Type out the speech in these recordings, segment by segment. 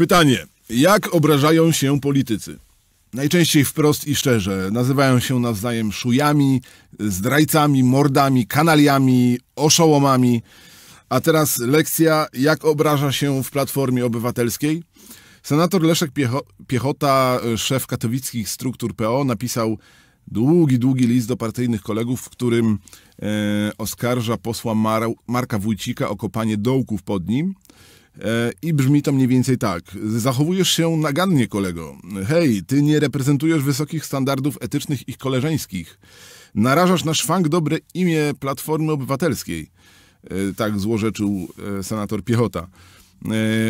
Pytanie. Jak obrażają się politycy? Najczęściej wprost i szczerze. Nazywają się nawzajem szujami, zdrajcami, mordami, kanaliami, oszołomami. A teraz lekcja, jak obraża się w Platformie Obywatelskiej? Senator Leszek Piecho Piechota, szef katowickich struktur PO, napisał długi, długi list do partyjnych kolegów, w którym e, oskarża posła Mar Marka Wójcika o kopanie dołków pod nim. E, I brzmi to mniej więcej tak. Zachowujesz się nagannie, kolego. Hej, ty nie reprezentujesz wysokich standardów etycznych i koleżeńskich. Narażasz na szwank dobre imię Platformy Obywatelskiej. E, tak złorzeczył e, senator Piechota.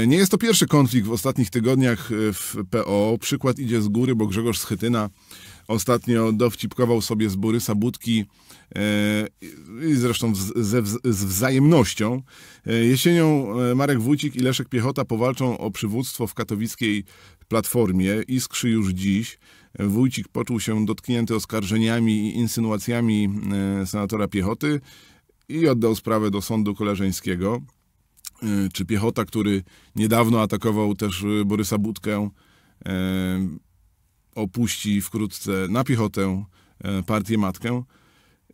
Nie jest to pierwszy konflikt w ostatnich tygodniach w PO. Przykład idzie z góry, bo Grzegorz Schytyna Ostatnio dowcipkował sobie z Borysa Budki e, i zresztą z, z, z wzajemnością. E, jesienią e, Marek Wójcik i Leszek Piechota powalczą o przywództwo w katowickiej Platformie. Iskrzy już dziś. Wójcik poczuł się dotknięty oskarżeniami i insynuacjami senatora Piechoty i oddał sprawę do sądu koleżeńskiego. Czy Piechota, który niedawno atakował też Borysa Budkę, opuści wkrótce na piechotę e, partię matkę.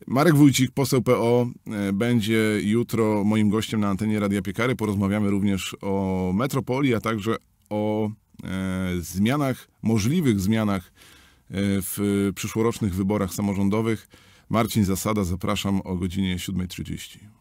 Marek Wójcik, poseł PO, e, będzie jutro moim gościem na antenie Radia Piekary. Porozmawiamy również o metropolii, a także o e, zmianach, możliwych zmianach w przyszłorocznych wyborach samorządowych. Marcin Zasada, zapraszam o godzinie 7.30.